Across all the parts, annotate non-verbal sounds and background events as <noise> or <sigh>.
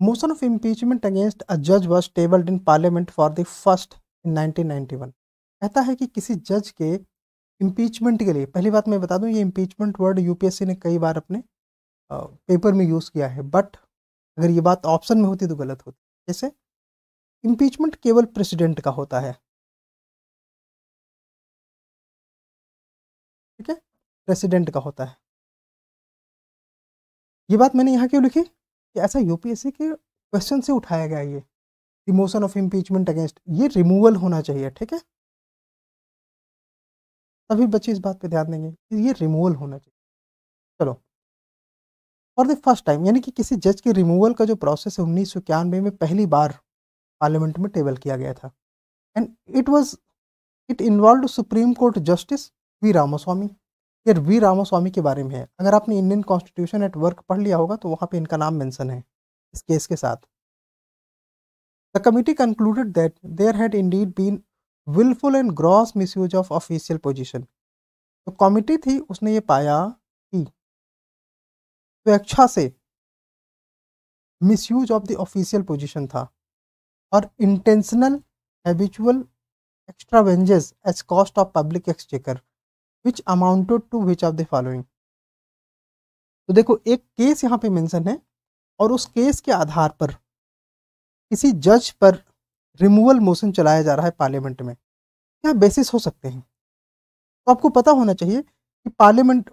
Motion of impeachment against a judge was tabled in parliament for the first in 1991. कहता है कि किसी जज के इम्पीचमेंट के लिए पहली बात मैं बता दूं ये इम्पीचमेंट वर्ड यूपीएससी ने कई बार अपने पेपर में यूज़ किया है बट अगर ये बात ऑप्शन में होती तो गलत होती जैसे इम्पीचमेंट केवल प्रेसिडेंट का होता है ठीक है प्रेसिडेंट का होता है ये बात मैंने यहाँ क्यों लिखी कि ऐसा यूपीएससी के क्वेश्चन से उठाया गया ये रिमोशन ऑफ इम्पीचमेंट अगेंस्ट ये रिमूवल होना चाहिए ठीक है तभी बच्चे इस बात पे ध्यान देंगे कि ये रिमूवल होना चाहिए चलो फॉर द फर्स्ट टाइम यानी कि किसी जज के रिमूवल का जो प्रोसेस है उन्नीस में पहली बार पार्लियामेंट में टेबल किया गया था and it was it involve Supreme Court justice V Ramaswami फिर वी रामास्वामी के बारे में है अगर आपने इंडियन कॉन्स्टिट्यूशन एट वर्क पढ़ लिया होगा तो वहाँ पे इनका नाम मेंशन है इस केस के साथ the committee concluded that there had indeed been wilful and gross misuse of official position तो कमिटी थी उसने ये पाया कि स्वेच्छा तो से use of the official position था और इंटेंशनल हैबिचुअल वेंजेस as cost of public exchequer which amounted to which of the following तो देखो एक केस यहाँ पे मेंशन है और उस केस के आधार पर किसी जज पर रिमूवल मोशन चलाया जा रहा है पार्लियामेंट में क्या बेसिस हो सकते हैं तो आपको पता होना चाहिए कि पार्लियामेंट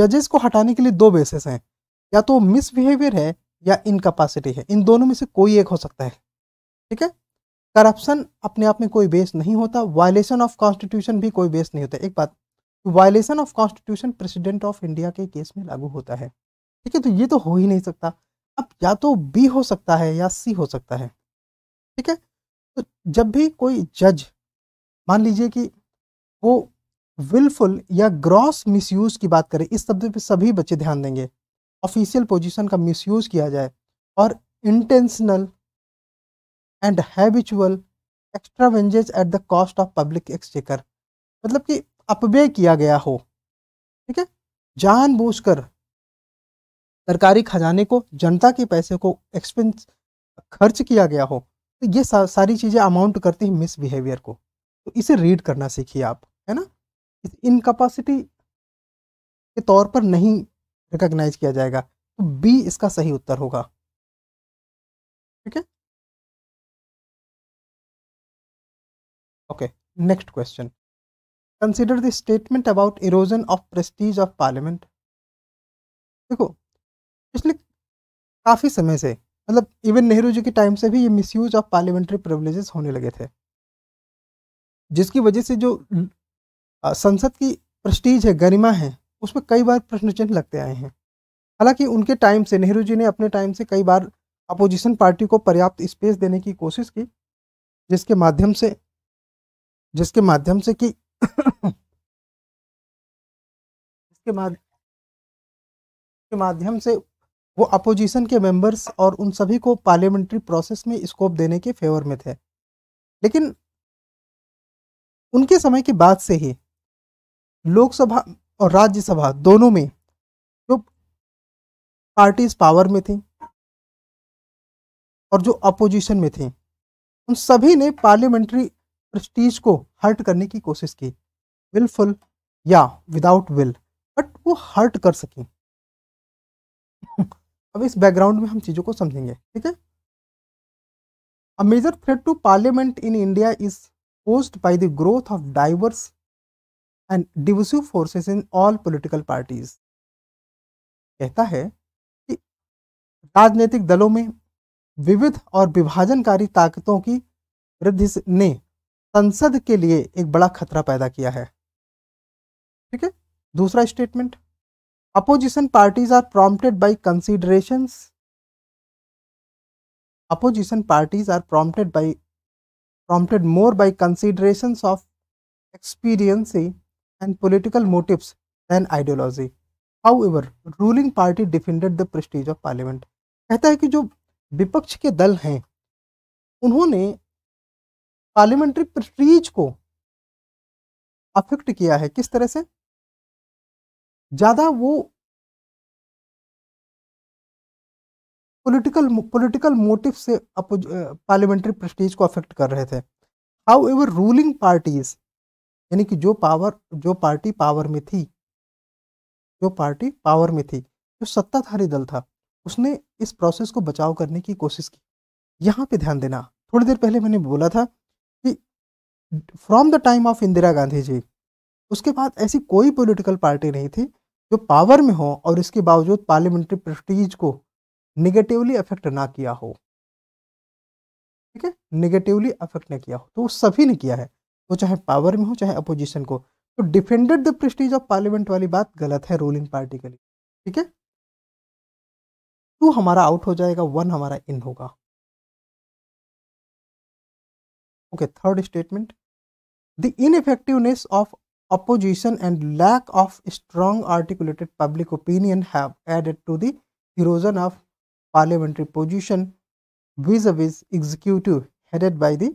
जजेस को हटाने के लिए दो बेसिस हैं या तो मिसबिहेवियर है या इनकपासिटी है इन दोनों में से कोई एक हो सकता है ठीक है करप्शन अपने आप में कोई बेस नहीं होता वायलेशन ऑफ कॉन्स्टिट्यूशन भी कोई बेस नहीं होता एक बात violation of constitution president of India के केस में लागू होता है ठीक है तो ये तो हो ही नहीं सकता अब या तो बी हो सकता है या सी हो सकता है ठीक है तो जब भी कोई जज मान लीजिए कि वो विलफुल या ग्रॉस मिसयूज की बात करें इस शब्द पे सभी बच्चे ध्यान देंगे ऑफिशियल पोजीशन का मिसयूज किया जाए और intentional and habitual extravagance at the cost of public exchequer मतलब कि अपव्यय किया गया हो ठीक है जानबूझकर सरकारी खजाने को जनता के पैसे को एक्सपेंस खर्च किया गया हो तो ये सा, सारी चीज़ें अमाउंट करती हैं मिसबिहेवियर को तो इसे रीड करना सीखिए आप है ना इस इनकपासिटी के तौर पर नहीं रिकग्नाइज किया जाएगा तो बी इसका सही उत्तर होगा ठीक है okay next question consider the statement about erosion of prestige of parliament देखो पिछले काफ़ी समय से मतलब इवन नेहरू जी के टाइम से भी ये मिसयूज ऑफ पार्लियामेंट्री प्रिवलेजेस होने लगे थे जिसकी वजह से जो संसद की प्रस्टीज है गरिमा है उसमें कई बार प्रश्न चिन्ह लगते आए हैं हालांकि उनके टाइम से नेहरू जी ने अपने टाइम से कई बार अपोजिशन पार्टी को पर्याप्त स्पेस देने की कोशिश की जिसके माध्यम से जिसके माध्यम से कि इसके माध्यम के माध्यम से वो अपोजिशन के मेंबर्स और उन सभी को पार्लियामेंट्री प्रोसेस में स्कोप देने के फेवर में थे लेकिन उनके समय के बाद से ही लोकसभा और राज्यसभा दोनों में जो पार्टीज पावर में थी और जो अपोजिशन में थी उन सभी ने पार्लियामेंट्री प्रस्टीज को हर्ट करने की कोशिश की विलफुल या विदाउट विल बट वो हर्ट कर सकें <laughs> अब इस बैकग्राउंड में हम चीज़ों को समझेंगे ठीक है a major threat to parliament in India is posed by the growth of diverse and divisive forces in all political parties कहता है कि राजनीतिक दलों में विविध और विभाजनकारी ताकतों की वृद्धि ने संसद के लिए एक बड़ा खतरा पैदा किया है ठीक है दूसरा statement opposition parties are prompted by considerations opposition parties are prompted by prompted more by considerations of expediency and political motives than ideology however ruling party defended the prestige of parliament कहता है कि जो विपक्ष के दल हैं उन्होंने parliamentary prestige को अफेक्ट किया है किस तरह से ज़्यादा वो पॉलिटिकल पॉलिटिकल मोटिव से पार्लियामेंट्री प्रेस्टीज को अफेक्ट कर रहे थे हाउ एवर रूलिंग पार्टीज यानी कि जो पावर जो पार्टी पावर में थी जो पार्टी पावर में थी जो सत्ताधारी दल था उसने इस प्रोसेस को बचाव करने की कोशिश की यहाँ पे ध्यान देना थोड़ी देर पहले मैंने बोला था from the time of Indira Gandhi ji उसके बाद ऐसी कोई पॉलिटिकल पार्टी नहीं थी जो पावर में हो और इसके बावजूद पार्लियामेंट्री प्रेस्टीज को निगेटिवली अफेक्ट ना किया हो ठीक है निगेटिवली अफेक्ट ना किया हो तो वो सभी ने किया है वो तो चाहे पावर में हो चाहे अपोजिशन को तो defended the prestige of parliament वाली बात गलत है रूलिंग पार्टी के लिए ठीक है टू हमारा आउट हो जाएगा वन हमारा इन होगा Okay, third statement. The ineffectiveness of opposition and lack of strong articulated public opinion have added to the erosion of parliamentary position vis-a-vis -vis executive headed by the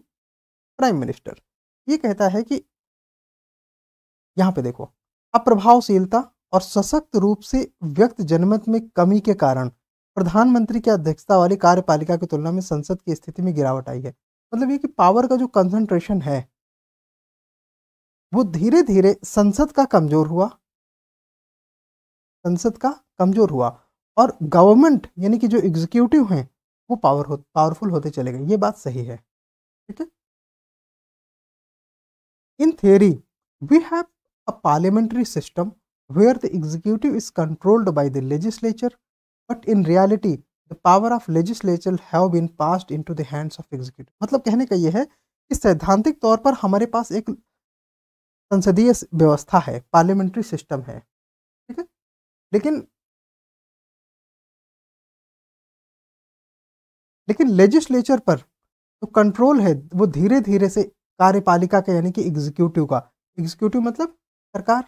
prime minister ये कहता है कि यहाँ पे देखो अप्रभावशीलता और सशक्त रूप से व्यक्त जनमत में कमी के कारण प्रधानमंत्री की अध्यक्षता वाली कार्यपालिका की तुलना में संसद की स्थिति में गिरावट आई है मतलब ये कि पावर का जो कंसंट्रेशन है वो धीरे धीरे संसद का कमज़ोर हुआ संसद का कमज़ोर हुआ और गवर्नमेंट यानी कि जो एग्जीक्यूटिव हैं वो पावर हो पावरफुल होते चले गए ये बात सही है ठीक है in theory we have a parliamentary system where the executive is controlled by the legislature but in reality the power of legislature have been passed into the hands of executive मतलब कहने का ये है कि सैद्धांतिक तौर पर हमारे पास एक संसदीय व्यवस्था है पार्लियामेंट्री सिस्टम है ठीक है लेकिन लेकिन लेजिस्लेचर पर जो तो कंट्रोल है वो धीरे धीरे से कार्यपालिका का यानी कि एग्जीक्यूटिव का एग्जीक्यूटिव मतलब सरकार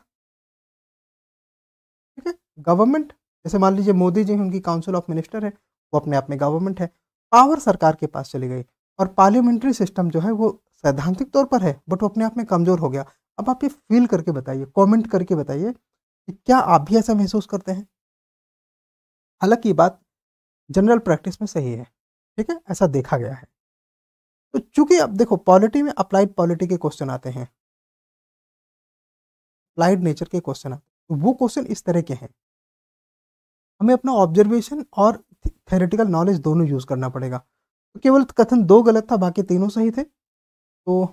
ठीक है गवर्नमेंट जैसे मान लीजिए मोदी जी उनकी काउंसिल ऑफ मिनिस्टर है वो अपने आप में गवर्नमेंट है पावर सरकार के पास चली गई और पार्लियामेंट्री सिस्टम जो है वो सैद्धांतिक तौर पर है बट वो अपने आप में कमज़ोर हो गया अब आप ये फील करके बताइए कमेंट करके बताइए कि क्या आप भी ऐसा महसूस करते हैं हालांकि ये बात जनरल प्रैक्टिस में सही है ठीक है ऐसा देखा गया है तो चूंकि अब देखो पॉलिटी में अप्लाइड पॉलिटी के क्वेश्चन आते हैं अप्लाइड नेचर के क्वेश्चन आते हैं तो वो क्वेश्चन इस तरह के हैं हमें अपना ऑब्जर्वेशन और थेरेटिकल नॉलेज दोनों यूज़ करना पड़ेगा तो केवल कथन दो गलत था बाकी तीनों सही थे तो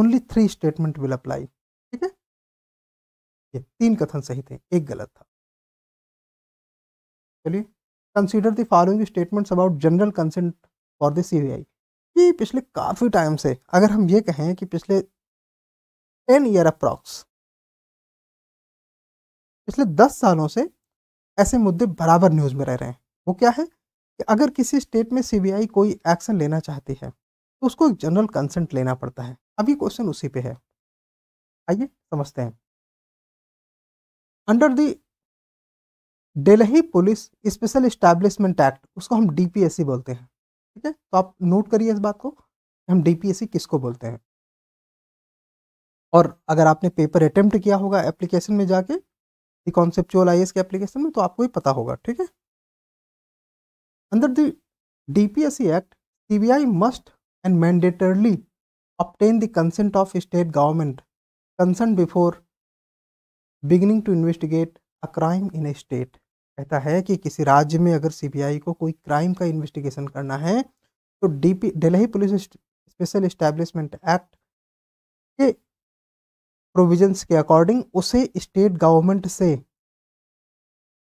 only three statement will apply ठीक है ये तीन कथन सही थे एक गलत था चलिए consider the following statements about general consent for the CBI ये पिछले काफ़ी टाइम से अगर हम ये कहें कि पिछले टेन ईयर अप्रॉक्स पिछले दस सालों से ऐसे मुद्दे बराबर न्यूज़ में रह रहे हैं वो क्या है कि अगर किसी स्टेट में सीबीआई कोई एक्शन लेना चाहती है तो उसको एक जनरल कंसेंट लेना पड़ता है अभी क्वेश्चन उसी पे है आइए समझते हैं under the Delhi police special establishment act उसको हम डीपीएससी बोलते हैं ठीक है तो आप नोट करिए इस बात को हम डीपीएससी किसको बोलते हैं और अगर आपने पेपर अटेम्प्ट किया होगा एप्लीकेशन में जाके ये कॉन्सेप्चुअल आई के एप्लीकेशन में तो आपको ही पता होगा ठीक है अंदर the DPSC act CBI must and mandatorily obtain the consent of state government concerned before beginning to investigate a crime in a state कहता है कि किसी राज्य में अगर सीबीआई को कोई क्राइम का इन्वेस्टिगेशन करना है तो DP Delhi police special establishment act के प्रोविजंस के अकॉर्डिंग उसे स्टेट गवर्नमेंट से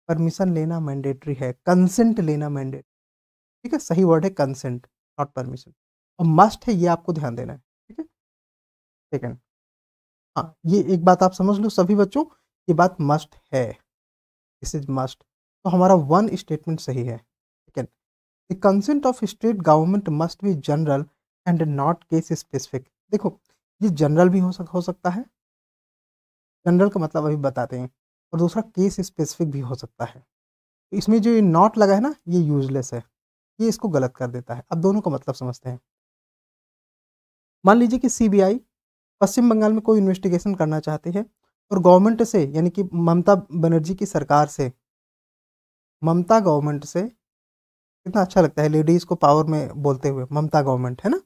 परमिशन लेना मैंडेटरी है कंसेंट लेना मैंडेटरी ठीक है सही वर्ड है कंसेंट नॉट परमिशन और मस्ट है ये आपको ध्यान देना है ठीक है सेकेंड हाँ ये एक बात आप समझ लो सभी बच्चों ये बात मस्ट है दिस इज मस्ट तो हमारा वन स्टेटमेंट सही है second the consent of state government must be general and not case specific देखो ये जनरल भी हो सक हो सकता है जनरल का मतलब अभी बताते हैं और दूसरा केस स्पेसिफिक भी हो सकता है तो इसमें जो ये नॉट लगा है ना ये यूजलेस है ये इसको गलत कर देता है अब दोनों का मतलब समझते हैं मान लीजिए कि सीबीआई पश्चिम बंगाल में कोई इन्वेस्टिगेशन करना चाहती है और गवर्नमेंट से यानी कि ममता बनर्जी की सरकार से ममता गवर्नमेंट से कितना अच्छा लगता है लेडीज़ को पावर में बोलते हुए ममता गवर्नमेंट है ना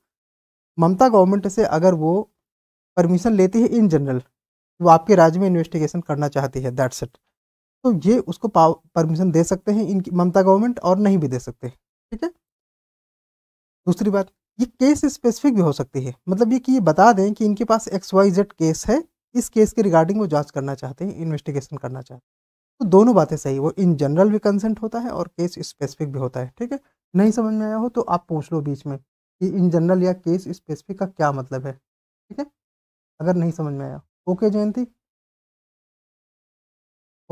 ममता गवर्नमेंट से अगर वो परमिशन लेती है इन जनरल वो आपके राज्य में इन्वेस्टिगेशन करना चाहती है दैट सेट तो ये उसको परमिशन दे सकते हैं इनकी ममता गवर्नमेंट और नहीं भी दे सकते ठीक है दूसरी बात ये केस स्पेसिफिक भी हो सकती है मतलब ये कि ये बता दें कि इनके पास एक्स वाई जेड केस है इस केस के रिगार्डिंग वो जांच करना चाहते हैं इन्वेस्टिगेशन करना चाहते हैं तो दोनों बातें सही वो इन जनरल भी कंसेंट होता है और केस स्पेसिफिक भी होता है ठीक है नहीं समझ में आया हो तो आप पूछ लो बीच में कि इन जनरल या केस स्पेसिफिक का क्या मतलब है ठीक है अगर नहीं समझ में आया ओके जयंती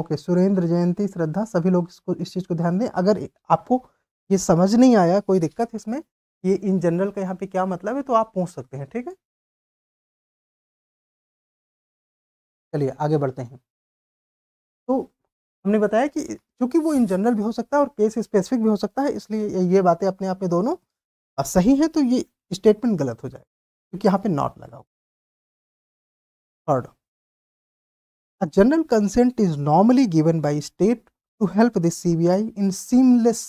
ओके सुरेंद्र जयंती श्रद्धा सभी लोग इसको इस चीज़ को ध्यान दें अगर आपको ये समझ नहीं आया कोई दिक्कत इसमें ये इन जनरल का यहाँ पे क्या मतलब है तो आप पूछ सकते हैं ठीक है चलिए आगे बढ़ते हैं तो हमने बताया कि क्योंकि वो इन जनरल भी हो सकता है और केस स्पेसिफिक भी हो सकता है इसलिए ये बातें अपने आप में दोनों सही है तो ये स्टेटमेंट गलत हो जाएगा क्योंकि यहाँ पे नॉट लगा हो Third, a general consent is normally given by state to help the CBI in seamless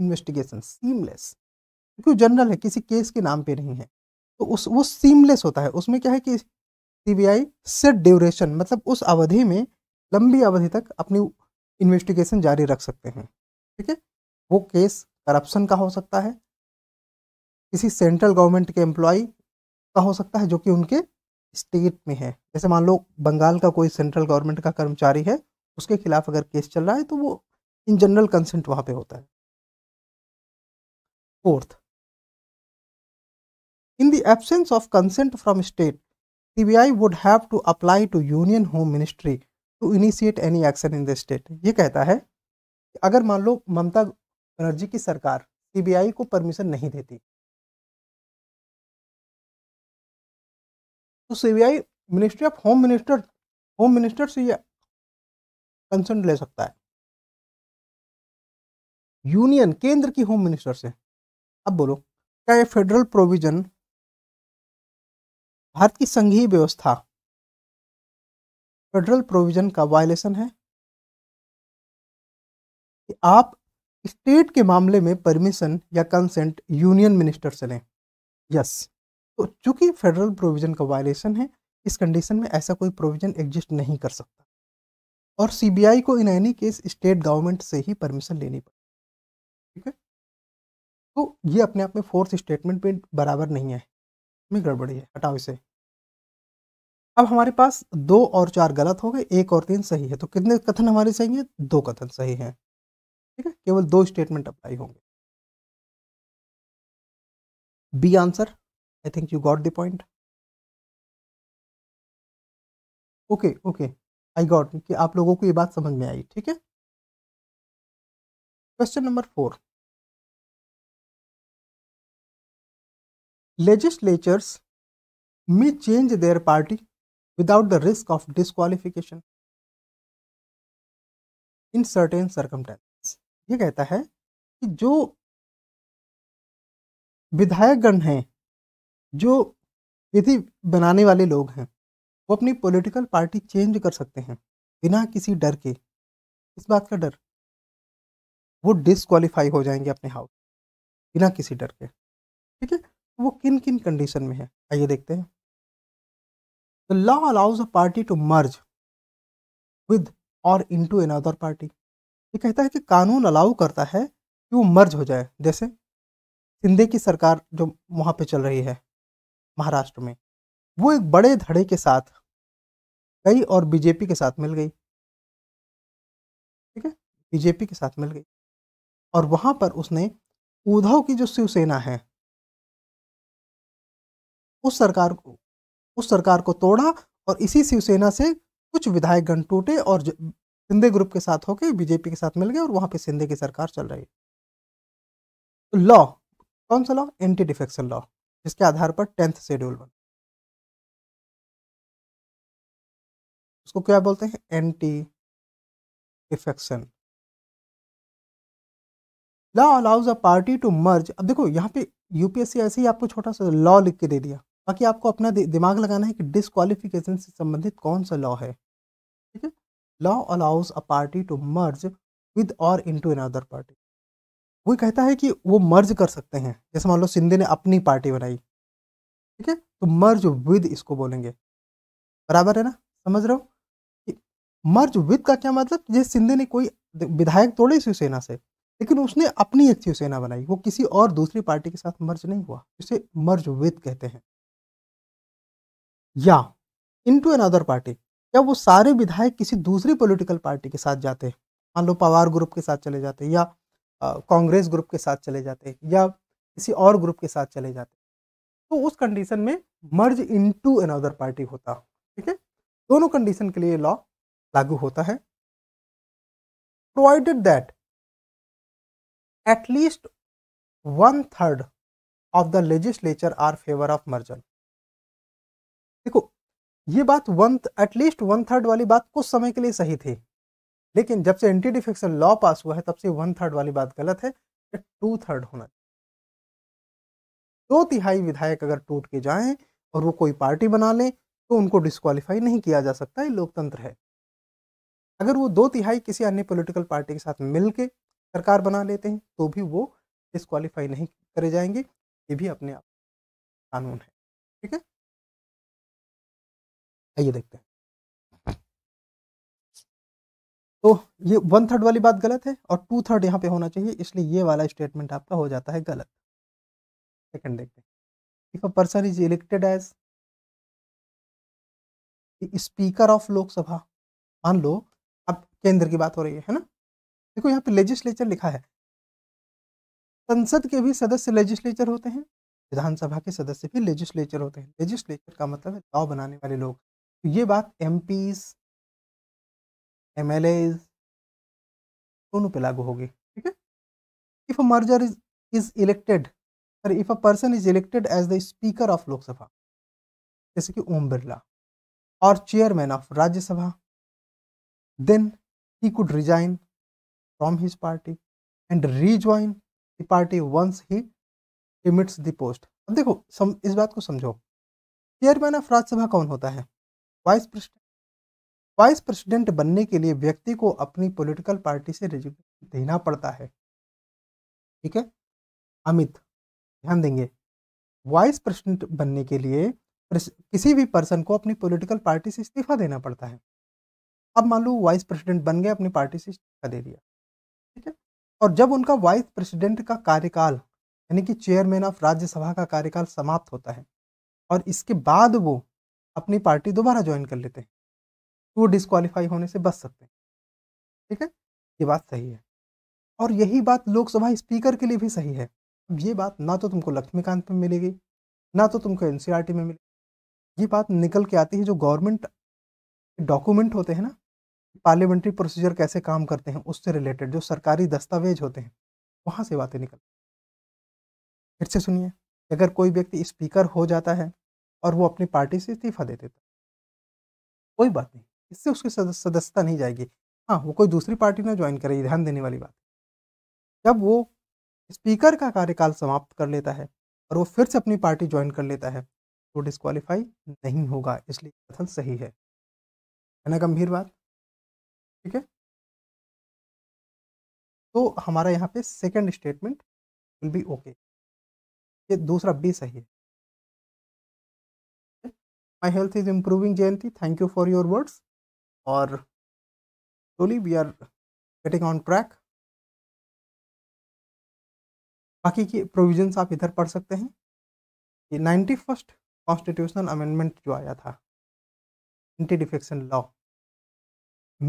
investigation seamless क्योंकि जनरल है किसी केस के नाम पे नहीं है तो उस वो सीमलेस होता है उसमें क्या है कि सीबीआई सेट ड्यूरेशन मतलब उस अवधि में लंबी अवधि तक अपनी इन्वेस्टिगेशन जारी रख सकते हैं ठीक है वो केस करप्शन का हो सकता है किसी सेंट्रल गवर्नमेंट के एम्प्लॉय का हो सकता है जो कि उनके स्टेट में है जैसे मान लो बंगाल का कोई सेंट्रल गवर्नमेंट का कर्मचारी है उसके खिलाफ अगर केस चल रहा है तो वो इन जनरल कंसेंट वहां पे होता है fourth in the absence of consent from state, CBI would have to apply to union home ministry to initiate any action in the state ये कहता है कि अगर मान लो ममता बनर्जी की सरकार सीबीआई को परमिशन नहीं देती तो CBI ministry of home minister home minister से यह कंसेंट ले सकता है यूनियन केंद्र की होम मिनिस्टर से अब बोलो क्या ये फेडरल प्रोविजन भारत की संघीय व्यवस्था फेडरल प्रोविजन का वायलेशन है कि आप स्टेट के मामले में परमिशन या कंसेंट यूनियन मिनिस्टर से लें यस तो चूंकि फेडरल प्रोविज़न का वायलेशन है इस कंडीशन में ऐसा कोई प्रोविज़न एग्जिस्ट नहीं कर सकता और सीबीआई को in any case state government से ही परमिशन लेनी पड़ेगी ठीक है तो ये अपने आप में फोर्थ स्टेटमेंट में बराबर नहीं है में गड़बड़ी है हटाओ इसे अब हमारे पास दो और चार गलत हो गए एक और तीन सही है तो कितने कथन हमारे सही हैं दो कथन सही हैं ठीक है केवल दो स्टेटमेंट अप्लाई होंगे B answer I think you got the point. Okay okay I got कि आप लोगों को ये बात समझ में आई ठीक है question number four legislators may change their party without the risk of disqualification in certain circumstances ये कहता है कि जो विधायकगण हैं जो विधि बनाने वाले लोग हैं वो अपनी पॉलिटिकल पार्टी चेंज कर सकते हैं बिना किसी डर के इस बात का डर वो डिसक्वालीफाई हो जाएंगे अपने हाउस बिना किसी डर के ठीक है वो किन किन कंडीशन में है आइए देखते हैं the law allows a party to merge with और इन टू अनदर पार्टी ये कहता है कि कानून अलाउ करता है कि वो मर्ज हो जाए जैसे सिंधे की सरकार जो वहाँ पे चल रही है महाराष्ट्र में वो एक बड़े धड़े के साथ गई और बीजेपी के साथ मिल गई ठीक है बीजेपी के साथ मिल गई और वहां पर उसने उद्धव की जो शिवसेना है उस सरकार को उस सरकार को तोड़ा और इसी शिवसेना से कुछ विधायक गण टूटे और सिंधे ग्रुप के साथ होके बीजेपी के साथ मिल गए और वहां पे सिंधे की सरकार चल रही है लॉ कौन सा लॉ एंटी डिफेक्शन लॉ जिसके आधार पर टेंथ शेड्यूल बन उसको क्या बोलते हैं anti defection law allows a party to merge अब देखो यहाँ पे यूपीएससी ऐसे ही आपको छोटा सा लॉ लिख के दे दिया बाकी आपको अपना दिमाग लगाना है कि डिसक्वालिफिकेशन से संबंधित कौन सा लॉ है ठीक है law allows a party to merge with और इनटू अनदर पार्टी वो कहता है कि वो मर्ज कर सकते हैं जैसे मान लो सिंधे ने अपनी पार्टी बनाई ठीक है तो मर्ज विद इसको बोलेंगे बराबर है ना समझ रहे हो मर्ज विद का क्या मतलब जैसे सिंधे ने कोई विधायक तोड़े शिवसेना से लेकिन उसने अपनी एक शिवसेना बनाई वो किसी और दूसरी पार्टी के साथ मर्ज नहीं हुआ इसे मर्ज विद कहते हैं या इन टू अनदर पार्टी या वो सारे विधायक किसी दूसरी पॉलिटिकल पार्टी के साथ जाते हैं मान लो पवार ग्रुप के साथ चले जाते हैं या कांग्रेस ग्रुप के साथ चले जाते हैं या किसी और ग्रुप के साथ चले जाते तो उस कंडीशन में merge into another party होता ठीक है दोनों कंडीशन के लिए लॉ लागू होता है provided that at least one third of the legislature are favour of merger देखो ये बात वन एटलीस्ट वन थर्ड वाली बात कुछ समय के लिए सही थी लेकिन जब से एंटी डिफेक्शन लॉ पास हुआ है तब से वन थर्ड वाली बात गलत है टू थर्ड होना दो तिहाई विधायक अगर टूट के जाएं और वो कोई पार्टी बना लें तो उनको डिस्कालीफाई नहीं किया जा सकता ये लोकतंत्र है अगर वो दो तिहाई किसी अन्य पॉलिटिकल पार्टी के साथ मिलके सरकार बना लेते हैं तो भी वो डिस्कालीफाई नहीं करे जाएंगे ये भी अपने आप कानून है ठीक है आइए देखते हैं तो ये वन थर्ड वाली बात गलत है और टू थर्ड यहाँ पे होना चाहिए इसलिए ये वाला स्टेटमेंट आपका हो जाता है गलत सेकंड देखते if a person is elected as speaker of Lok Sabha मान लो अब केंद्र की बात हो रही है है ना देखो यहाँ पे लेजिस्लेचर लिखा है संसद के भी सदस्य लेजिस्लेचर होते हैं विधानसभा के सदस्य भी लेजिस्लेचर होते हैं लेजिस्लेचर का मतलब है लॉ बनाने वाले लोग तो ये बात एम एम एल एज दोनों पे लागू होगी ठीक है if a merger is is elected if a person is elected as the speaker of Lok Sabha जैसे कि ओम बिरला और chairman of Rajya Sabha then he could resign from his party and rejoin the party once he limits the post अब देखो सम, इस बात को समझो chairman of Rajya Sabha कौन होता है वाइस प्रेसिडेंट वाइस प्रेसिडेंट बनने के लिए व्यक्ति को अपनी पॉलिटिकल पार्टी से रिजिग्नेशन देना पड़ता है ठीक है अमित ध्यान देंगे वाइस प्रेसिडेंट बनने के लिए किसी भी पर्सन को अपनी पॉलिटिकल पार्टी से इस्तीफा देना पड़ता है अब मान लो वाइस प्रेसिडेंट बन गए अपनी पार्टी से इस्तीफा दे दिया ठीक है और जब उनका वाइस प्रेसिडेंट का कार्यकाल यानी कि चेयरमैन ऑफ राज्यसभा का कार्यकाल समाप्त होता है और इसके बाद वो अपनी पार्टी दोबारा ज्वाइन कर लेते हैं तो वो डिस्कालीफाई होने से बच सकते हैं ठीक है ये बात सही है और यही बात लोकसभा स्पीकर के लिए भी सही है अब ये बात ना तो तुमको लक्ष्मीकांत में मिलेगी ना तो तुमको एन में e मिलेगी ये बात निकल के आती है जो गवर्नमेंट डॉक्यूमेंट होते हैं ना पार्लियामेंट्री प्रोसीजर कैसे काम करते हैं उससे रिलेटेड जो सरकारी दस्तावेज होते हैं वहाँ से बातें निकल फिर से सुनिए अगर कोई व्यक्ति स्पीकर हो जाता है और वो अपनी पार्टी से इस्तीफा दे देता कोई बात नहीं इससे उसकी सदस्यता नहीं जाएगी हाँ वो कोई दूसरी पार्टी ना ज्वाइन करेगी ध्यान देने वाली बात जब वो स्पीकर का कार्यकाल समाप्त कर लेता है और वो फिर से अपनी पार्टी ज्वाइन कर लेता है तो डिस्कालीफाई नहीं होगा इसलिए कथन सही है है ना गंभीर बात ठीक है तो हमारा यहाँ पे second statement will be okay ये दूसरा बी सही है my health is improving Jayanti thank you for your words और टोली we are getting on track बाकी के प्रोविजंस आप इधर पढ़ सकते हैं ये नाइन्टी फर्स्ट कॉन्स्टिट्यूशनल अमेंडमेंट जो आया था एंटी डिफेक्शन लॉ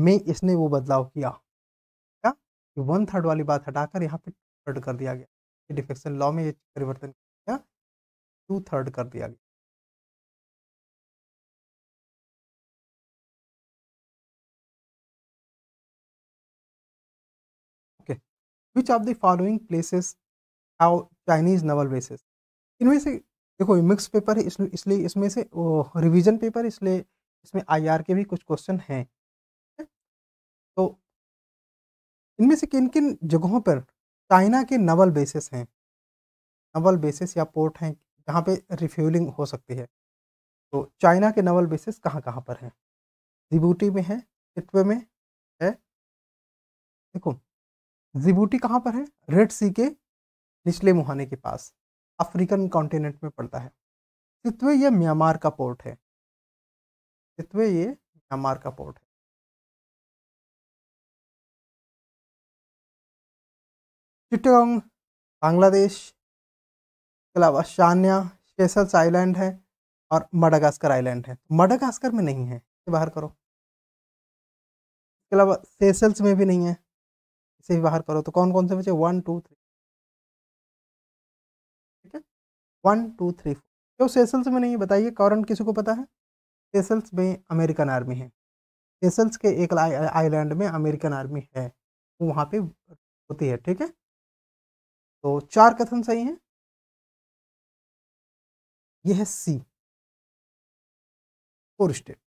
में इसने वो बदलाव किया क्या कि वन थर्ड वाली बात हटाकर यहाँ पे थर्ड कर दिया गया डिफेक्शन लॉ में ये परिवर्तन किया टू थर्ड कर दिया गया which of the following places have Chinese naval bases इनमें से देखो मिक्स पेपर है इसलिए इसलिए इसमें से रिवीजन पेपर इसलिए इसमें आईआर के भी कुछ क्वेश्चन हैं तो इनमें से किन किन जगहों पर चाइना के नवल बेसिस हैं नवल बेसिस या पोर्ट हैं जहाँ पे रिफ्यूलिंग हो सकती है तो चाइना के नवल बेसिस कहाँ कहाँ पर हैं जिबूटी में है इटवे में है देखो जिबूटी कहाँ पर है रेड सी के निचले मुहाने के पास अफ्रीकन कॉन्टिनेंट में पड़ता है तितवे यह म्यांमार का पोर्ट है तितवे ये म्यांमार का पोर्ट है चिटगोंग बांग्लादेश के अलावा शान्या शेसल्स आइलैंड है और मडागास्कर आइलैंड है मडागास्कर तो में नहीं है बाहर करो इसके अलावा सेसल्स में भी नहीं है से भी बाहर करो तो कौन कौन से बचे वन टू थ्री ठीक है वन टू थ्री फोर क्यों सेसल्स में नहीं बताइए कारण किसी को पता है सेसल्स में अमेरिकन आर्मी है सेसल्स के एक आइलैंड में अमेरिकन आर्मी है वो वहाँ पे होती है ठीक है तो चार कथन सही हैं यह है C four state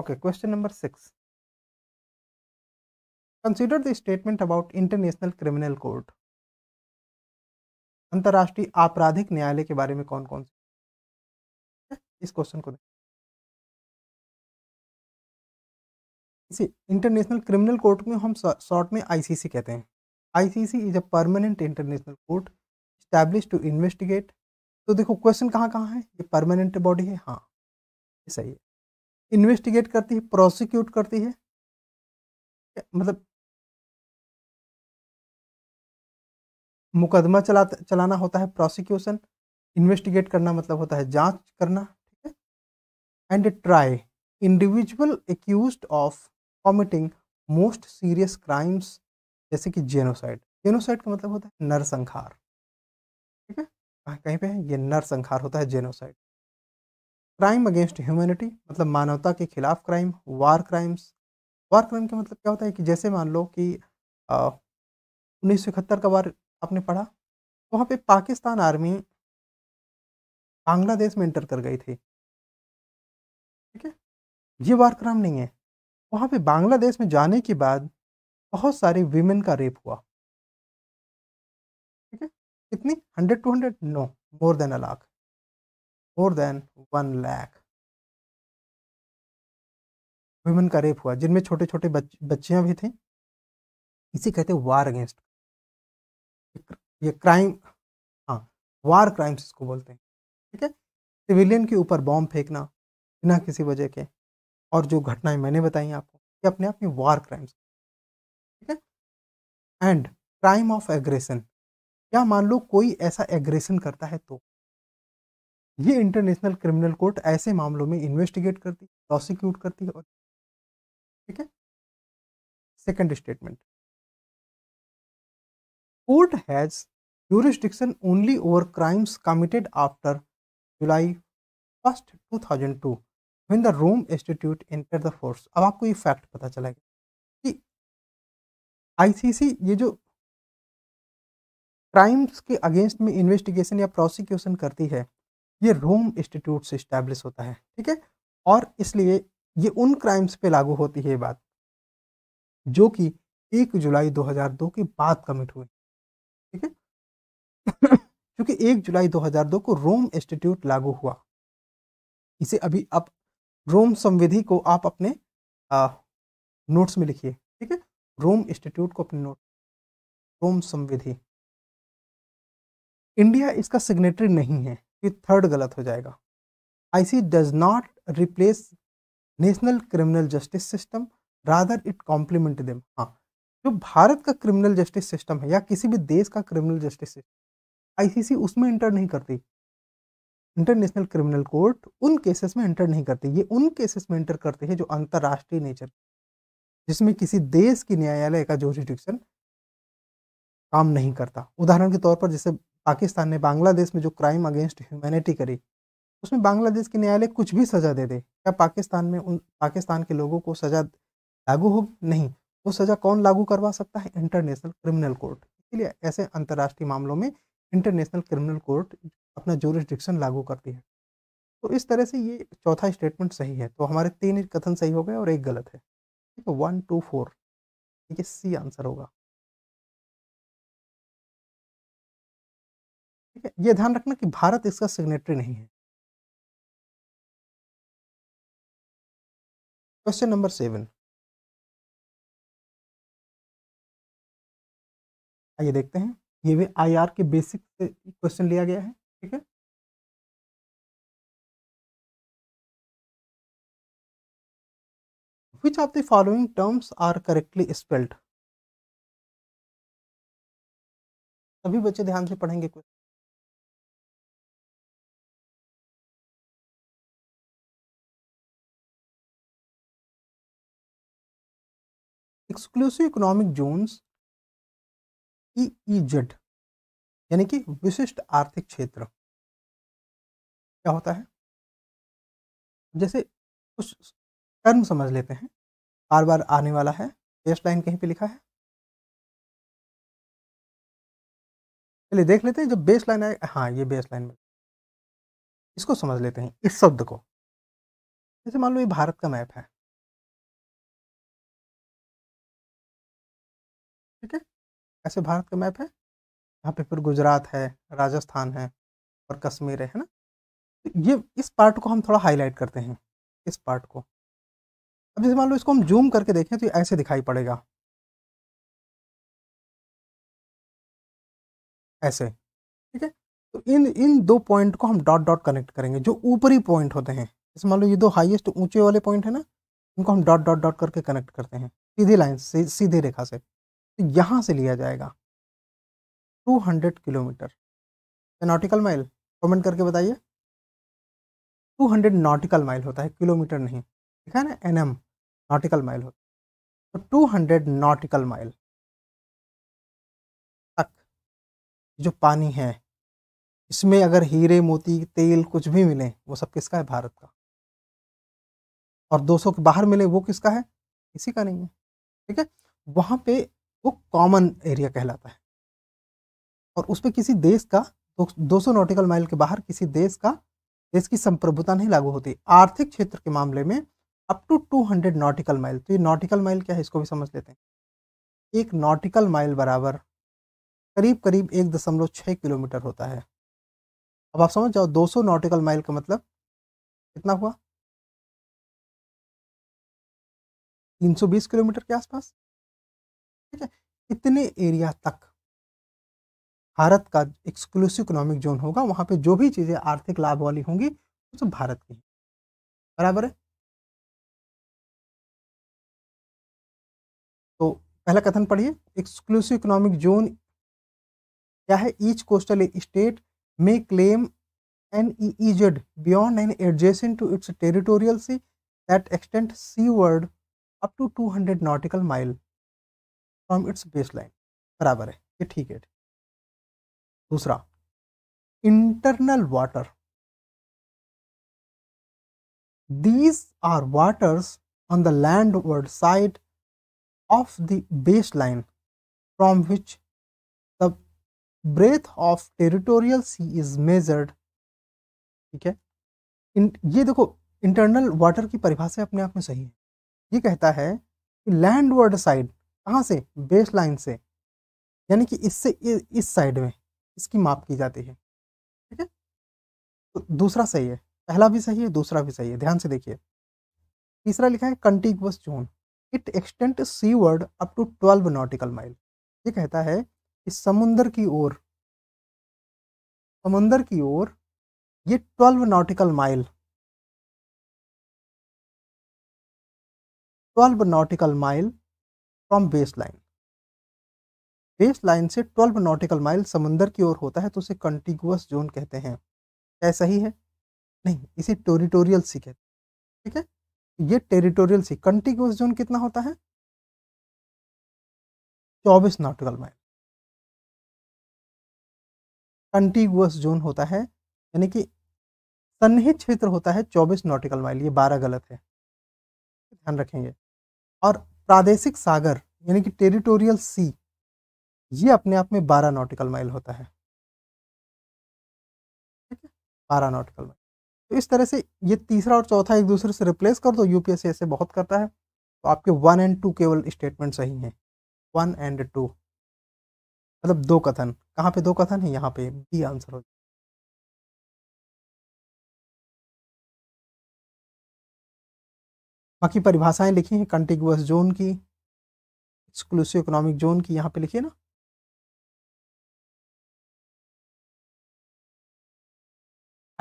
okay question number six consider the statement about international criminal court अंतर्राष्ट्रीय आपराधिक न्यायालय के बारे में कौन कौन से इस क्वेश्चन को देखिए इंटरनेशनल क्रिमिनल कोर्ट में हम शॉर्ट में आईसीसी कहते हैं ICC is a permanent international court establish to investigate तो देखो क्वेश्चन कहाँ कहाँ है ये परमानेंट बॉडी है हाँ ये सही है इन्वेस्टिगेट करती है प्रोसिक्यूट करती है मतलब मुकदमा चला चलाना होता है प्रोसिक्यूशन इन्वेस्टिगेट करना मतलब होता है जांच करना ठीक है and try individual accuse of committing most serious crimes जैसे कि जेनोसाइड जेनोसाइड का मतलब होता है नरसंहार ठीक है कहीं पे है ये नरसंहार होता है जेनोसाइड क्राइम अगेंस्ट ह्यूमैनिटी मतलब मानवता के खिलाफ crime war crimes war crime का मतलब क्या होता है कि जैसे मान लो कि उन्नीस सौ इकहत्तर का वार आपने पढ़ा वहाँ पे पाकिस्तान आर्मी बांग्लादेश में इंटर कर गई थी ठीक है ये वार क्राइम नहीं है वहाँ पे बांग्लादेश में जाने के बाद बहुत सारे वीमेन का रेप हुआ ठीक है कितनी hundred two hundred no more than a lakh more than one lakh women का रेप हुआ जिनमें छोटे छोटे बच्चियाँ भी थी इसी कहते वार अगेंस्ट ये क्राइम हाँ वार क्राइम्स इसको बोलते हैं ठीक है सिविलियन के ऊपर बॉम्ब फेंकना बिना किसी वजह के और जो घटनाएं मैंने बताई आपको ये अपने आप में वार क्राइम्स ठीक है एंड क्राइम ऑफ एग्रेशन या मान लो कोई ऐसा एग्रेशन करता है तो ये इंटरनेशनल क्रिमिनल कोर्ट ऐसे मामलों में इन्वेस्टिगेट करती प्रोसिक्यूट करती है ठीक है second statement court only over crimes committed after July first two thousand 2002 when the Rome institute enter the force अब आपको ये फैक्ट पता चला कि आईसीसी ये जो क्राइम्स के अगेंस्ट में इन्वेस्टिगेशन या प्रोसिक्यूशन करती है ये रोम इंस्टीट्यूट से इस्टेब्लिश होता है ठीक है और इसलिए ये उन क्राइम्स पे लागू होती है ये बात जो कि एक जुलाई 2002 के बाद कमिट हुए क्योंकि एक जुलाई 2002 को रोम इंस्टीट्यूट लागू हुआ इसे अभी आप रोम संविधि को आप अपने नोट्स में लिखिए ठीक है रोम इंस्टीट्यूट को अपने नोट रोम संविधि इंडिया इसका सिग्नेटरी नहीं है ये थर्ड गलत हो जाएगा IC does not replace national criminal justice system rather it complement them हाँ जो भारत का क्रिमिनल जस्टिस सिस्टम है या किसी भी देश का क्रिमिनल जस्टिस सिस्टम आईसीसी उसमें इंटर नहीं करती इंटरनेशनल क्रिमिनल कोर्ट उन केसेस में इंटर नहीं करती ये उन केसेस में इंटर करते हैं जो अंतर्राष्ट्रीय नेचर जिसमें किसी देश की न्यायालय का जोरिडिक्शन काम नहीं करता उदाहरण के तौर पर जैसे पाकिस्तान ने बांग्लादेश में जो क्राइम अगेंस्ट ह्यूमैनिटी करी उसमें बांग्लादेश के न्यायालय कुछ भी सज़ा दे दे क्या पाकिस्तान में उन पाकिस्तान के लोगों को सज़ा लागू होगी नहीं वो सज़ा कौन लागू करवा सकता है इंटरनेशनल क्रिमिनल कोर्ट इसलिए ऐसे अंतर्राष्ट्रीय मामलों में इंटरनेशनल क्रिमिनल कोर्ट अपना जोरिस्डिक्शन लागू करती है तो इस तरह से ये चौथा स्टेटमेंट सही है तो हमारे तीन कथन सही हो गए और एक गलत है ठीक है वन टू फोर ये सी आंसर होगा ठीक है ये ध्यान रखना कि भारत इसका सिग्नेटरी नहीं है क्वेश्चन नंबर सेवन आइए देखते हैं ये भी आईआर के बेसिक क्वेश्चन लिया गया है ठीक है which of the following terms are correctly spelled सभी बच्चे ध्यान से पढ़ेंगे question exclusive economic zones E Z यानी कि विशिष्ट आर्थिक क्षेत्र क्या होता है जैसे कुछ टर्म समझ लेते हैं बार बार आने वाला है टेस्ट लाइन कहीं पे लिखा है चलिए देख लेते हैं जब बेस लाइन आए हाँ ये बेस लाइन में इसको समझ लेते हैं इस शब्द को जैसे मान लो ये भारत का मैप है ठीक है ऐसे भारत का मैप है यहाँ पे फिर गुजरात है राजस्थान है और कश्मीर है ना तो ये इस पार्ट को हम थोड़ा हाईलाइट करते हैं इस पार्ट को अब जैसे मान लो इसको हम जूम करके देखें तो ये ऐसे दिखाई पड़ेगा ऐसे ठीक है तो इन इन दो पॉइंट को हम डॉट डॉट कनेक्ट करेंगे जो ऊपरी पॉइंट होते हैं जैसे मान लो ये दो हाईएस्ट ऊंचे वाले पॉइंट है ना इनको हम डॉट डॉट डॉट करके कनेक्ट करते हैं सीधी लाइन सीधी रेखा से तो यहाँ से लिया जाएगा 200 किलोमीटर नॉटिकल माइल कमेंट करके बताइए 200 नॉटिकल माइल होता है किलोमीटर नहीं ठीक है ना एन एम नॉटिकल माइल होता है तो 200 नॉटिकल माइल तक जो पानी है इसमें अगर हीरे मोती तेल कुछ भी मिले वो सब किसका है भारत का और 200 के बाहर मिले वो किसका है किसी का नहीं है ठीक है वहाँ पे वो कॉमन एरिया कहलाता है और उसमें किसी देश का दो सौ नॉटिकल माइल के बाहर किसी देश का देश की संप्रभुता नहीं लागू होती आर्थिक क्षेत्र के मामले में up to two hundred nautical mile तो ये नॉटिकल माइल क्या है इसको भी समझ लेते हैं एक नॉटिकल माइल बराबर करीब करीब एक दशमलव छः किलोमीटर होता है अब आप समझ जाओ 200 नॉटिकल माइल का मतलब कितना हुआ 320 किलोमीटर के आसपास ठीक है इतने एरिया तक भारत का एक्सक्लूसिव इकोनॉमिक जोन होगा वहां पे जो भी चीज़ें आर्थिक लाभ वाली होंगी वो सब भारत की बराबर है तो पहला कथन पढ़िए एक्सक्लूसिव इकोनॉमिक जोन क्या है each coastal state may claim an EZ beyond an adjacent to its territorial sea that extent seaward up to 200 nautical mile from its base line बराबर है ये ठीक है ठीक दूसरा internal water these are waters on the landward side of the base line from which the breath of territorial sea is measured ठीक है ये देखो इंटरनल वाटर की परिभाषा अपने आप में सही है ये कहता है कि लैंडवर्ड साइड कहाँ से बेस लाइन से यानी कि इससे इस साइड में इसकी माप की जाती है ठीक है तो दूसरा सही है पहला भी सही है दूसरा भी सही है ध्यान से देखिए तीसरा लिखा है contiguous zone it extent seaward up to twelve nautical mile ये कहता है कि समुंदर की ओर समुंदर की ओर ये twelve nautical mile twelve nautical mile from base line base line से 12 नॉटिकल माइल समुंदर की ओर होता है तो उसे कंटिगुअस जोन कहते हैं क्या सही है नहीं इसे टेरिटोरियल सी कहते हैं ठीक है ये टेरिटोरियल सी कंटिगुअस जोन कितना होता है 24 नॉटिकल माइल कंटिगुअस जोन होता है यानी कि सन्निहित क्षेत्र होता है 24 नॉटिकल माइल ये 12 गलत है ध्यान रखेंगे और प्रादेशिक सागर यानी कि टेरिटोरियल सी ये अपने आप में बारह नॉटिकल माइल होता है ठीक है बारह नॉटिकल माइल तो इस तरह से ये तीसरा और चौथा एक दूसरे से रिप्लेस कर दो यूपीएससी ऐसे बहुत करता है तो आपके वन एंड टू केवल स्टेटमेंट सही हैं वन एंड टू मतलब दो कथन कहाँ पे दो कथन है यहाँ पे बी आंसर हो जाए बाकी परिभाषाएं लिखी हैं कंटिगुअस जोन की एक्सक्लूसिव इकोनॉमिक जोन की यहाँ पे लिखिए ना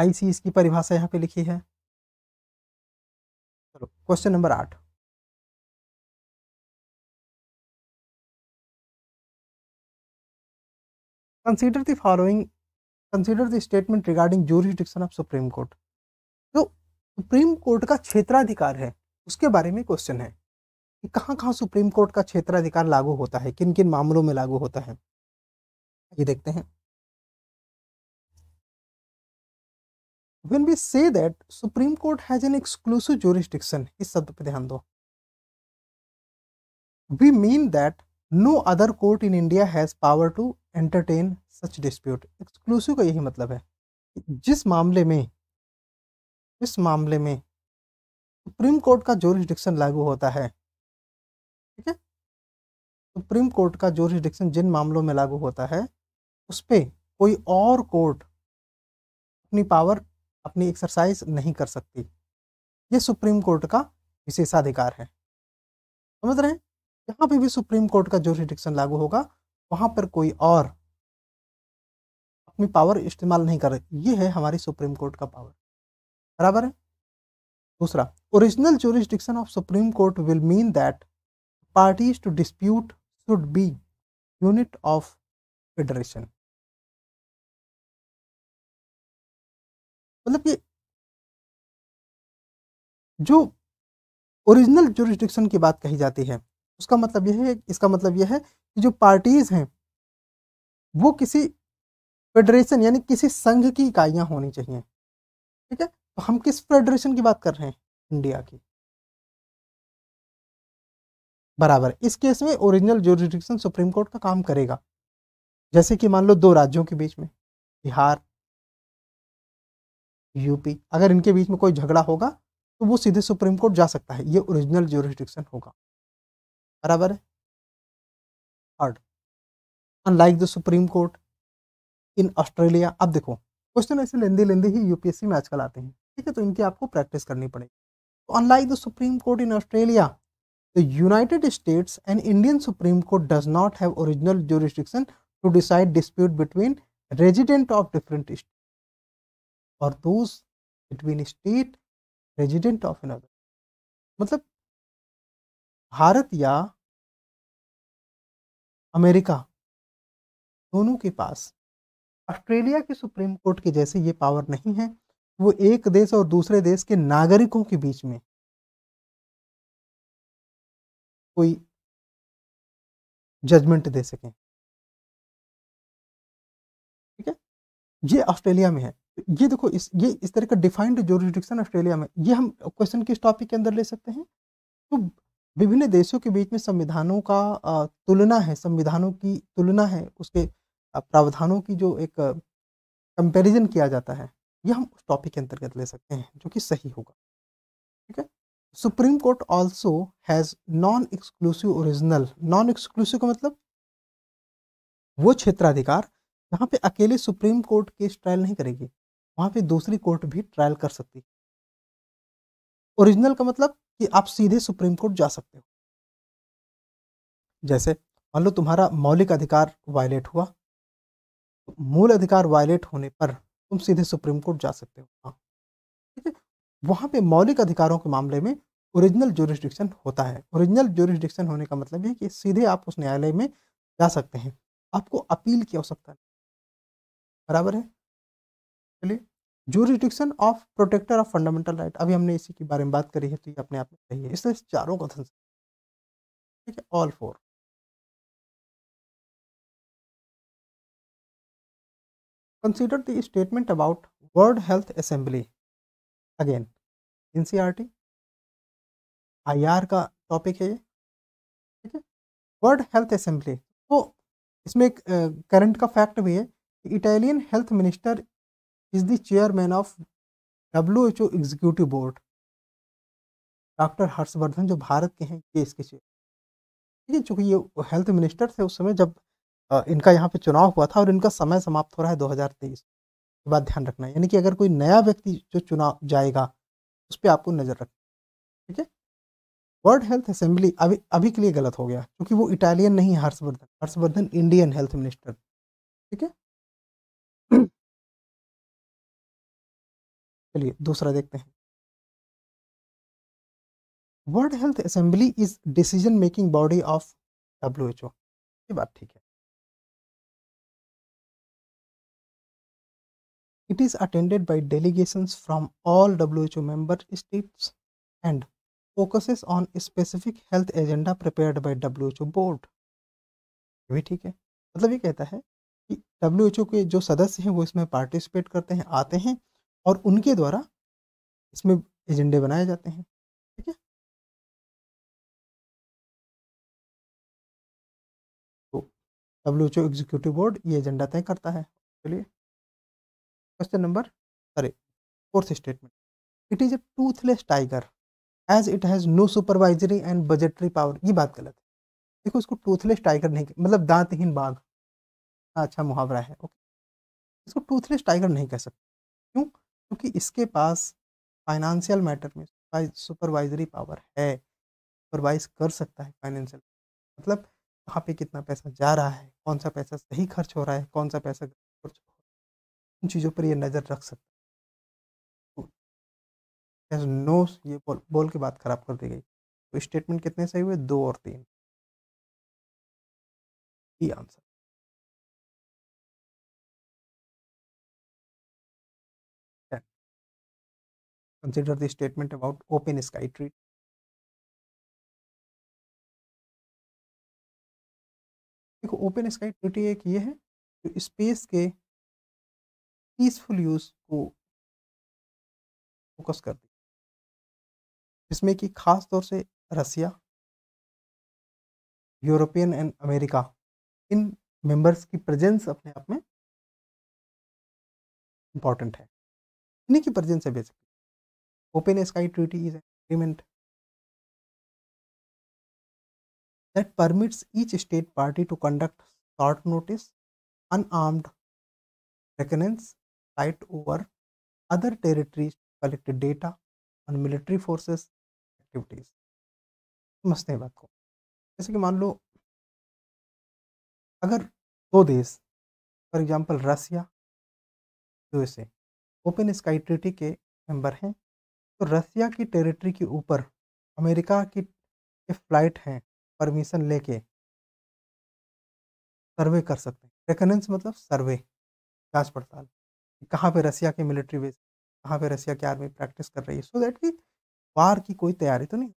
आईसी इसकी परिभाषा यहाँ पे लिखी है चलो क्वेश्चन नंबर आठ consider the following consider the statement regarding jurisdiction of supreme court जो सुप्रीम कोर्ट का क्षेत्राधिकार है उसके बारे में क्वेश्चन है कि कहाँ कहाँ सुप्रीम कोर्ट का क्षेत्राधिकार लागू होता है किन किन मामलों में लागू होता है ये देखते हैं when we say that supreme court has an exclusive jurisdiction इस शब्द पे ध्यान दो we mean that no other court in india has power to entertain such dispute exclusive का यही मतलब है जिस मामले में जिस मामले में सुप्रीम कोर्ट का जोरिस्डिक्शन लागू होता है ठीक है सुप्रीम कोर्ट का जोरिस्डिक्शन जिन मामलों में लागू होता है उस पर कोई और कोर्ट अपनी पावर अपनी एक्सरसाइज नहीं कर सकती ये सुप्रीम कोर्ट का विशेषाधिकार है समझ रहे हैं जहाँ पर भी सुप्रीम कोर्ट का जोरिस्डिक्शन लागू होगा वहाँ पर कोई और अपनी पावर इस्तेमाल नहीं कर ये है हमारी सुप्रीम कोर्ट का पावर बराबर है दूसरा original jurisdiction of supreme court will mean that parties to dispute should be unit of federation मतलब ये जो ओरिजिनल जोरिस्टिक्शन की बात कही जाती है उसका मतलब यह है इसका मतलब यह है कि जो पार्टीज हैं वो किसी फेडरेशन यानी किसी संघ की इकाइयां होनी चाहिए ठीक है तो हम किस फेडरेशन की बात कर रहे हैं इंडिया की बराबर इस केस में ओरिजिनल जोरिडिक्शन सुप्रीम कोर्ट का काम करेगा जैसे कि मान लो दो राज्यों के बीच में बिहार यूपी अगर इनके बीच में कोई झगड़ा होगा तो वो सीधे सुप्रीम कोर्ट जा सकता है ये ओरिजिनल जोरिस्टिक्शन होगा बराबर है unlike the supreme court in Australia अब देखो क्वेश्चन ऐसे लेंदी लेंदी ही यूपीएससी में आजकल आते हैं ठीक है तो इनकी आपको प्रैक्टिस करनी पड़ेगी तो unlike the supreme court in Australia the United States and Indian supreme court does not have original jurisdiction to decide dispute between resident of different state और those between state resident of other मतलब भारत या America दोनों के पास Australia के supreme court के जैसे ये पावर नहीं है वो एक देश और दूसरे देश के नागरिकों के बीच में कोई जजमेंट दे सकें ठीक है ये ऑस्ट्रेलिया में है ये देखो इस ये इस तरह का डिफाइंड जोरिस्डिक्शन ऑस्ट्रेलिया में ये हम क्वेश्चन के इस टॉपिक के अंदर ले सकते हैं तो विभिन्न देशों के बीच में संविधानों का तुलना है संविधानों की तुलना है उसके प्रावधानों की जो एक कंपैरिजन किया जाता है ये हम उस टॉपिक के अंतर्गत ले सकते हैं जो कि सही होगा ठीक है supreme court also has non exclusive original non exclusive का मतलब वो क्षेत्राधिकार जहाँ पे अकेले सुप्रीम कोर्ट केस ट्रायल नहीं करेगी वहाँ पे दूसरी कोर्ट भी ट्रायल कर सकती है ओरिजिनल का मतलब कि आप सीधे सुप्रीम कोर्ट जा सकते हो जैसे मान लो तुम्हारा मौलिक अधिकार वायलेट हुआ तो मूल अधिकार वायलेट होने पर तुम सीधे सुप्रीम कोर्ट जा सकते हो हाँ ठीक है वहाँ पर मौलिक अधिकारों के मामले में ओरिजिनल जोरिस्डिक्शन होता है ओरिजिनल जोरिस्डिक्शन होने का मतलब ये कि सीधे आप उस न्यायालय में जा सकते हैं आपको अपील की आवश्यकता नहीं बराबर है चलिए jurisdiction of protector of fundamental right अभी हमने इसी के बारे में बात करी है तो ये अपने आप में है इसलिए चारों का ठीक है all four Consider the statement about World Health Assembly. Again, NCRT, e IR का टॉपिक है ये ठीक है वर्ल्ड हेल्थ असेंबली तो इसमें एक करंट का फैक्ट भी है Italian health minister is the chairman of W H O executive board doctor Harshvardhan जो भारत के हैं ये इसके चेयर ठीक है चूंकि ये हेल्थ मिनिस्टर थे उस समय जब इनका यहाँ पे चुनाव हुआ था और इनका समय समाप्त हो रहा है 2023 के बाद ध्यान रखना यानी कि अगर कोई नया व्यक्ति जो चुनाव जाएगा उस पर आपको नज़र रखना ठीक है वर्ल्ड हेल्थ असेंबली अभी अभी के लिए गलत हो गया क्योंकि वो इटालियन नहीं Harshvardhan Harshvardhan Indian health minister ठीक है <clears throat> चलिए दूसरा देखते हैं world health assembly is decision making body of W H O ये बात ठीक है It is attended by delegations from all WHO member states and focuses on a specific health agenda prepared by WHO board. ये भी ठीक है मतलब ये कहता है कि डब्ल्यू के जो सदस्य हैं वो इसमें पार्टिसिपेट करते हैं आते हैं और उनके द्वारा इसमें एजेंडे बनाए जाते हैं ठीक है तो डब्ल्यू एग्जीक्यूटिव बोर्ड ये एजेंडा तय करता है चलिए क्वेश्चन नंबर अरे fourth statement it is a toothless tiger as it has no supervisory and budgetary power ये बात गलत है देखो इसको टूथलेस टाइगर नहीं मतलब दांतहीन बाघ हाँ, अच्छा मुहावरा है ओके इसको टूथलेस टाइगर नहीं कह सकते क्यों क्योंकि इसके पास फाइनेंशियल मैटर में सुपरवाइजरी पावर है सुपरवाइज कर सकता है फाइनेंशियल मतलब कहाँ पे कितना पैसा जा रहा है कौन सा पैसा सही खर्च हो रहा है कौन सा पैसा खर्च हो उन चीज़ों पर ये नज़र रख सकता है नो ये बोल बोल के बात खराब कर दी गई तो स्टेटमेंट कितने सही हुए दो और तीन E answer Consider the statement about open sky treat. देखो ओपन स्काई ट्रिटी एक ये है जो स्पेस के पीसफुल यूज़ को फोकस कर दी जिसमें कि खास तौर से रसिया यूरोपियन एंड अमेरिका इन मेंबर्स की प्रेजेंस अपने आप में इम्पॉर्टेंट है इन्हीं की प्रेजेंस है basically open sky treaty is agreement that permits each state party to conduct short notice unarmed reconnaissance fight over other territories to collect data on military forces activities समझते हैं बात को जैसे कि मान लो अगर दो देश for example Russia USA open sky treaty के मेंबर हैं तो रसिया की टेरिटरी के ऊपर अमेरिका की फ्लाइट हैं परमिशन लेके सर्वे कर सकते हैं रेकनेंस मतलब सर्वे जांच पड़ताल कहाँ पे रसिया के मिलिट्री बेस कहाँ पे रसिया की आर्मी प्रैक्टिस कर रही है सो दैट कि वार की कोई तैयारी तो नहीं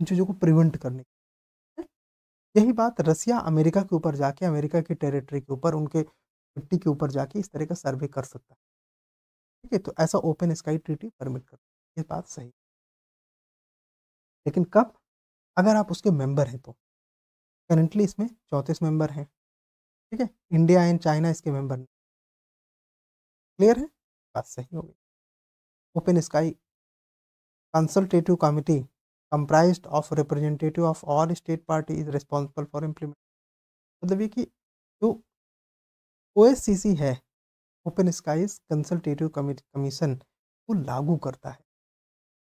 इन चीज़ों को प्रिवेंट करने की यही बात रसिया अमेरिका के ऊपर जाके अमेरिका की टेरिटरी के ऊपर उनके मिट्टी के ऊपर जाके इस तरह का सर्वे कर सकता है ठीक है तो ऐसा ओपन स्काई ट्रीटी परमिट कर ये बात सही लेकिन कब अगर आप उसके मेंबर हैं तो करेंटली इसमें चौंतीस मेंबर हैं ठीक है इंडिया एंड चाइना इसके मेंबर हैं क्लियर है बात सही हो गई open sky consultative committee comprise of representative of all state party is responsible for implement मतलब ये कि जो ओ है ओपन स्काईज कंसल्टेटिव कमीशन को लागू करता है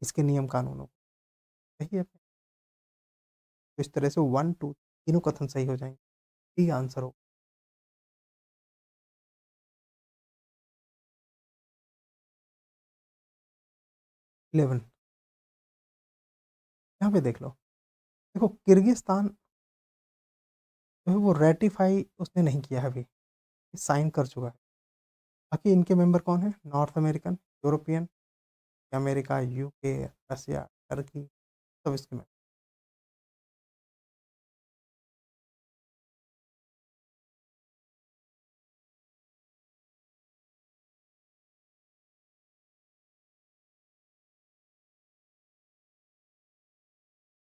इसके नियम कानूनों को सही है तो इस तरह से वन टू तीनों कथन सही हो जाएंगे यही आंसर होगा इलेवन यहाँ पे देख लो देखो किर्गिस्तान वो रेटिफाई उसने नहीं किया है अभी साइन कर चुका है बाकी इनके मेंबर कौन है north American European America UK Russia Turkey सब इसके मेंबर